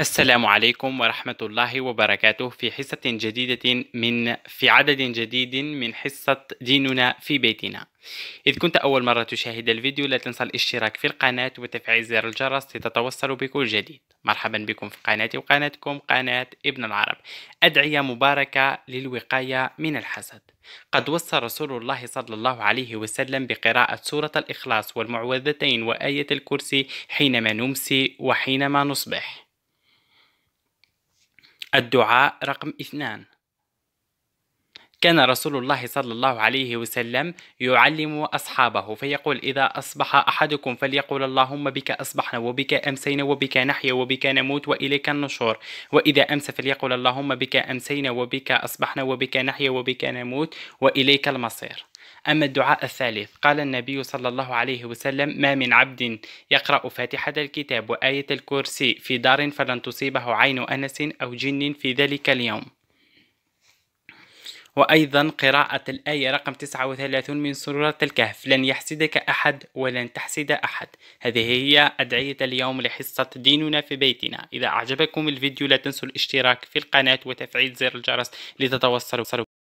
السلام عليكم ورحمة الله وبركاته في حصة جديدة من في عدد جديد من حصة ديننا في بيتنا إذ كنت أول مرة تشاهد الفيديو لا تنسى الاشتراك في القناة وتفعيل زر الجرس لتتوصل بكل جديد مرحبا بكم في قناتي وقناتكم قناة ابن العرب أدعية مباركة للوقاية من الحسد قد وصى رسول الله صلى الله عليه وسلم بقراءة سورة الإخلاص والمعوذتين وآية الكرسي حينما نمسي وحينما نصبح الدعاء رقم اثنان كان رسول الله صلى الله عليه وسلم يعلم أصحابه فيقول إذا أصبح أحدكم فليقول اللهم بك أصبحنا وبك أمسينا وبك نحيا وبك نموت وإليك النشور وإذا أمس فليقول اللهم بك أمسينا وبك أصبحنا وبك نحيا وبك نموت وإليك المصير أما الدعاء الثالث قال النبي صلى الله عليه وسلم ما من عبد يقرأ فاتحة الكتاب وآية الكرسي في دار فلن تصيبه عين أنس أو جن في ذلك اليوم وأيضا قراءة الآية رقم 39 من سورة الكهف لن يحسدك أحد ولن تحسد أحد هذه هي أدعية اليوم لحصة ديننا في بيتنا إذا أعجبكم الفيديو لا تنسوا الاشتراك في القناة وتفعيل زر الجرس لتتوصلوا